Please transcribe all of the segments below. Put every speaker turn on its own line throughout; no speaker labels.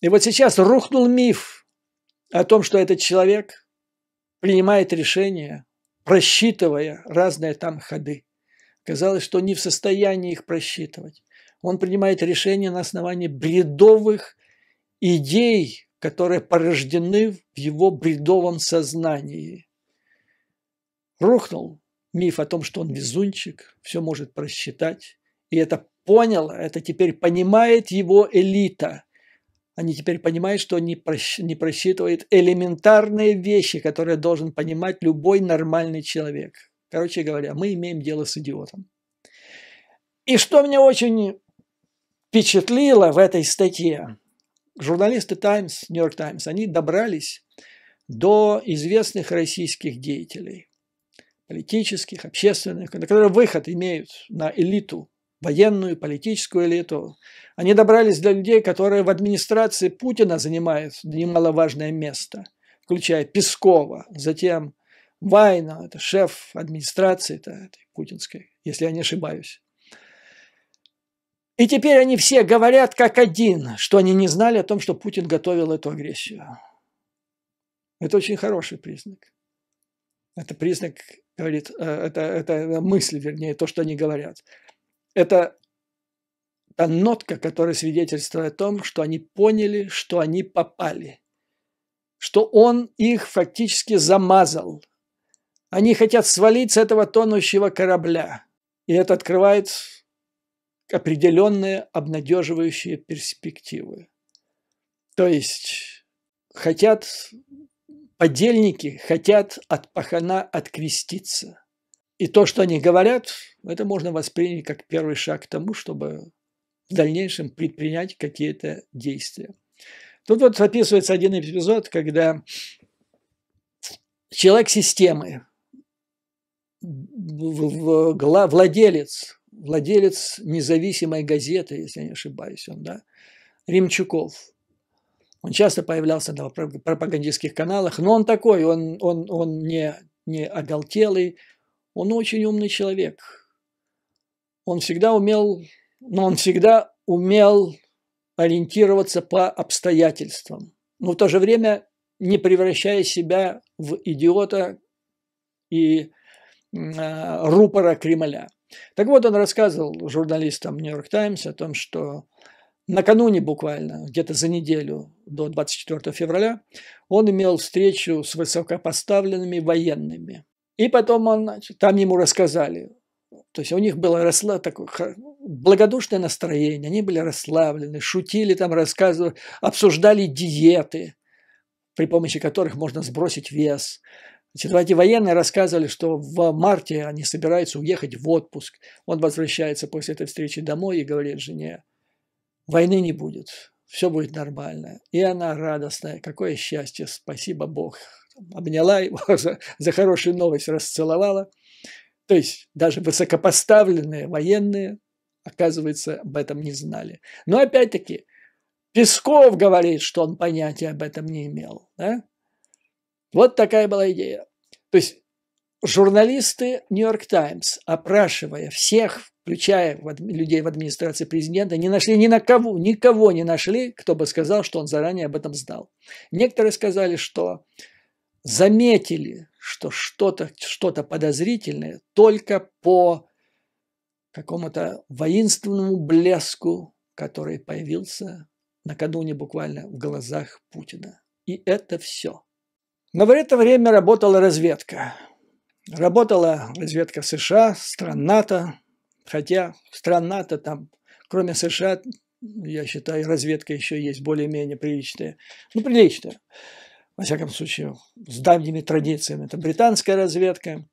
И вот сейчас рухнул миф о том, что этот человек принимает решения, просчитывая разные там ходы. Казалось, что не в состоянии их просчитывать. Он принимает решения на основании бредовых идей, которые порождены в его бредовом сознании. Рухнул миф о том, что он везунчик, все может просчитать. И это понял, это теперь понимает его элита – они теперь понимают, что не, просч... не просчитывает элементарные вещи, которые должен понимать любой нормальный человек. Короче говоря, мы имеем дело с идиотом. И что меня очень впечатлило в этой статье, журналисты Times, New York Times, они добрались до известных российских деятелей, политических, общественных, которые выход имеют на элиту военную, политическую элиту. Они добрались до людей, которые в администрации Путина занимают немаловажное место, включая Пескова, затем Вайна, это шеф администрации -то, этой путинской, если я не ошибаюсь. И теперь они все говорят как один, что они не знали о том, что Путин готовил эту агрессию. Это очень хороший признак. Это признак, говорит, э, это, это мысль, вернее, то, что они говорят это та нотка, которая свидетельствует о том, что они поняли, что они попали, что он их фактически замазал. Они хотят свалить с этого тонущего корабля, и это открывает определенные обнадеживающие перспективы. То есть хотят подельники, хотят от пахана откреститься – и то, что они говорят, это можно воспринять как первый шаг к тому, чтобы в дальнейшем предпринять какие-то действия. Тут вот описывается один эпизод, когда человек системы, владелец, владелец независимой газеты, если я не ошибаюсь, он, да, Римчуков. Он часто появлялся на пропагандистских каналах, но он такой, он, он, он не, не оголтелый, он очень умный человек. Он всегда умел, но он всегда умел ориентироваться по обстоятельствам, но в то же время не превращая себя в идиота и э, рупора Кремля. Так вот, он рассказывал журналистам «Нью-Йорк Таймс» о том, что накануне буквально, где-то за неделю до 24 февраля, он имел встречу с высокопоставленными военными – и потом он, значит, там ему рассказали. То есть у них было росло такое благодушное настроение, они были расслаблены, шутили там, рассказывали, обсуждали диеты, при помощи которых можно сбросить вес. Значит, эти военные рассказывали, что в марте они собираются уехать в отпуск. Он возвращается после этой встречи домой и говорит жене, войны не будет, все будет нормально. И она радостная, какое счастье, спасибо Бог, обняла его за, за хорошую новость, расцеловала. То есть даже высокопоставленные военные, оказывается, об этом не знали. Но опять-таки, Песков говорит, что он понятия об этом не имел. Да? Вот такая была идея. То есть журналисты «Нью-Йорк Таймс», опрашивая всех, включая людей в администрации президента, не нашли ни на кого, никого не нашли, кто бы сказал, что он заранее об этом знал. Некоторые сказали, что заметили, что что-то что подозрительное только по какому-то воинственному блеску, который появился накануне буквально в глазах Путина. И это все. Но в это время работала разведка. Работала разведка США, стран НАТО, хотя стран НАТО там, кроме США, я считаю, разведка еще есть более-менее приличная. Ну, приличная во всяком случае, с давними традициями. Это британская разведка,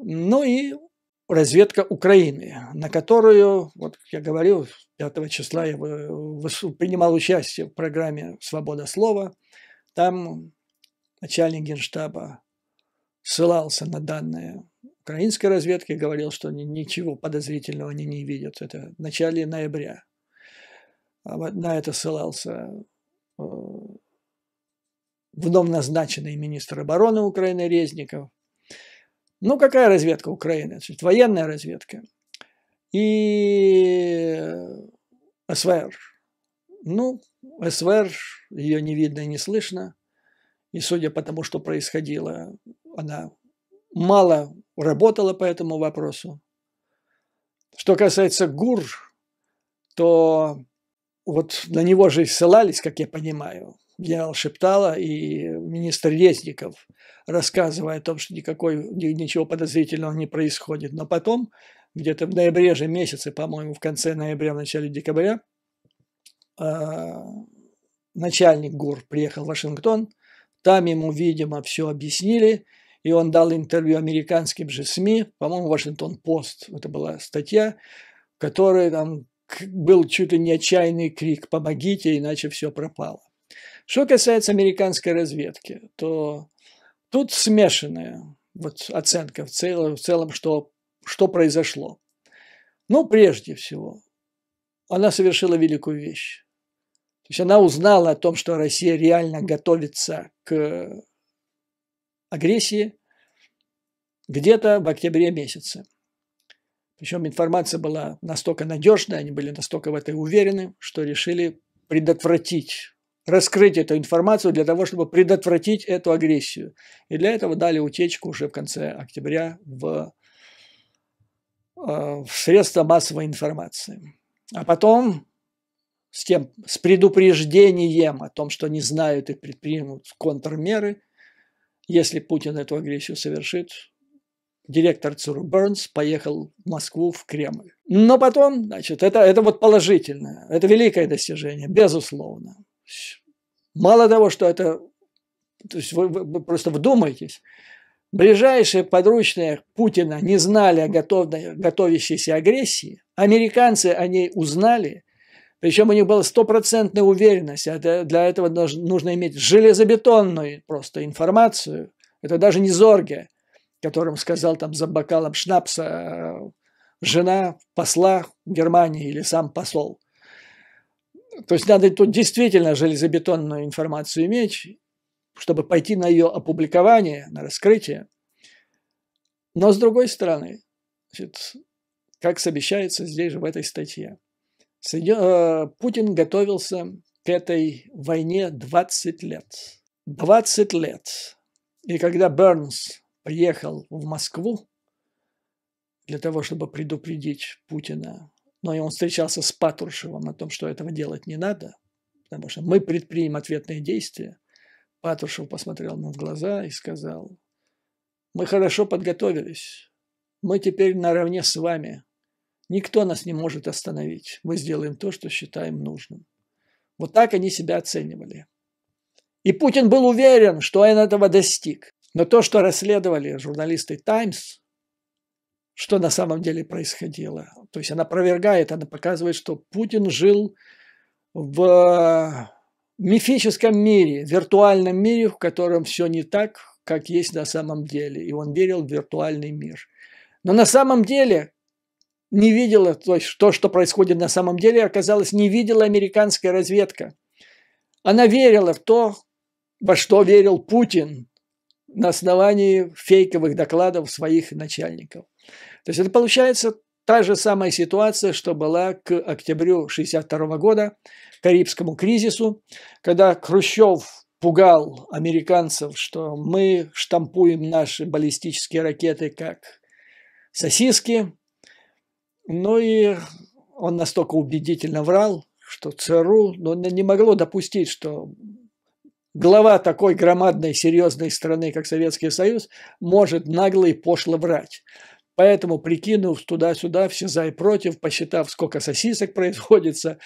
ну и разведка Украины, на которую, вот я говорил, 5 числа я принимал участие в программе «Свобода слова». Там начальник генштаба ссылался на данные украинской разведки, говорил, что они ничего подозрительного они не видят. Это в начале ноября. А на это ссылался э, вновь назначенный министр обороны Украины Резников. Ну, какая разведка Украины? Значит, военная разведка и СВР. Ну, СВР, ее не видно и не слышно. И судя по тому, что происходило, она мало работала по этому вопросу. Что касается ГУР, то вот на него же и ссылались, как я понимаю, генерал Шептала и министр Резников, рассказывая о том, что никакой, ничего подозрительного не происходит. Но потом, где-то в ноябре же месяце, по-моему, в конце ноября, в начале декабря, а, начальник ГУР приехал в Вашингтон, там ему, видимо, все объяснили, и он дал интервью американским же СМИ, по-моему, Вашингтон Пост, это была статья, которая там был чуть ли не отчаянный крик «Помогите, иначе все пропало». Что касается американской разведки, то тут смешанная вот оценка в целом, в целом что, что произошло. Ну, прежде всего, она совершила великую вещь. То есть она узнала о том, что Россия реально готовится к агрессии где-то в октябре месяце. Причем информация была настолько надежная, они были настолько в этой уверены, что решили предотвратить раскрыть эту информацию для того, чтобы предотвратить эту агрессию. И для этого дали утечку уже в конце октября в, э, в средства массовой информации. А потом с, тем, с предупреждением о том, что не знают и предпримут контрмеры, если Путин эту агрессию совершит, директор ЦРУ Бернс поехал в Москву, в Кремль. Но потом, значит, это, это вот положительное, это великое достижение, безусловно. Мало того, что это... То есть вы, вы, вы просто вдумайтесь. Ближайшие подручные Путина не знали о готовной, готовящейся агрессии. Американцы о ней узнали. Причем у них была стопроцентная уверенность. А для этого нужно иметь железобетонную просто информацию. Это даже не Зорге, которым сказал там за бокалом шнапса э, жена посла Германии или сам посол. То есть надо тут действительно железобетонную информацию иметь, чтобы пойти на ее опубликование, на раскрытие. Но с другой стороны, значит, как обещается здесь же в этой статье, Соедин... Э, Путин готовился к этой войне 20 лет. 20 лет. И когда Бернс приехал в Москву для того, чтобы предупредить Путина но и он встречался с Патрушевым о том, что этого делать не надо, потому что мы предпримем ответные действия. Патрушев посмотрел ему в глаза и сказал, мы хорошо подготовились, мы теперь наравне с вами, никто нас не может остановить, мы сделаем то, что считаем нужным. Вот так они себя оценивали. И Путин был уверен, что он этого достиг. Но то, что расследовали журналисты «Таймс», что на самом деле происходило. То есть она опровергает, она показывает, что Путин жил в э, мифическом мире, виртуальном мире, в котором все не так, как есть на самом деле. И он верил в виртуальный мир. Но на самом деле не видела, то есть то, что происходит на самом деле, оказалось, не видела американская разведка. Она верила в то, во что верил Путин на основании фейковых докладов своих начальников. То есть это получается та же самая ситуация, что была к октябрю 1962 года, Карибскому кризису, когда Хрущев пугал американцев, что мы штампуем наши баллистические ракеты как сосиски. Ну и он настолько убедительно врал, что ЦРУ но ну, не могло допустить, что глава такой громадной, серьезной страны, как Советский Союз, может нагло и пошло врать. Поэтому, прикинув туда-сюда, все за и против, посчитав, сколько сосисок производится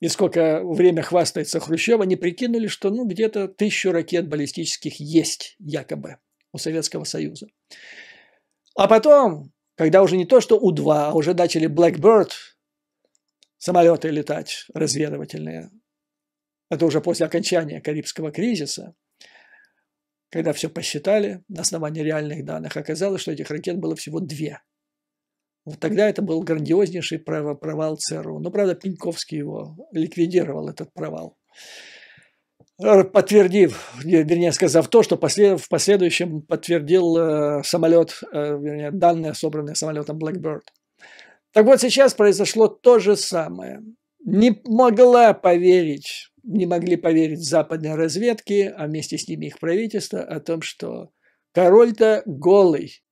и сколько время хвастается Хрущев, они прикинули, что ну, где-то тысячу ракет баллистических есть якобы у Советского Союза. А потом, когда уже не то, что У-2, а уже начали Blackbird самолеты летать разведывательные, это уже после окончания Карибского кризиса, когда все посчитали на основании реальных данных, оказалось, что этих ракет было всего две. Вот тогда это был грандиознейший провал ЦРУ. Но, правда, Пеньковский его ликвидировал, этот провал подтвердив, вернее, сказав то, что в последующем подтвердил э, самолет, э, вернее, данные, собранные самолетом Blackbird. Так вот, сейчас произошло то же самое. Не могла поверить не могли поверить западной разведке, а вместе с ними их правительство, о том, что король-то голый,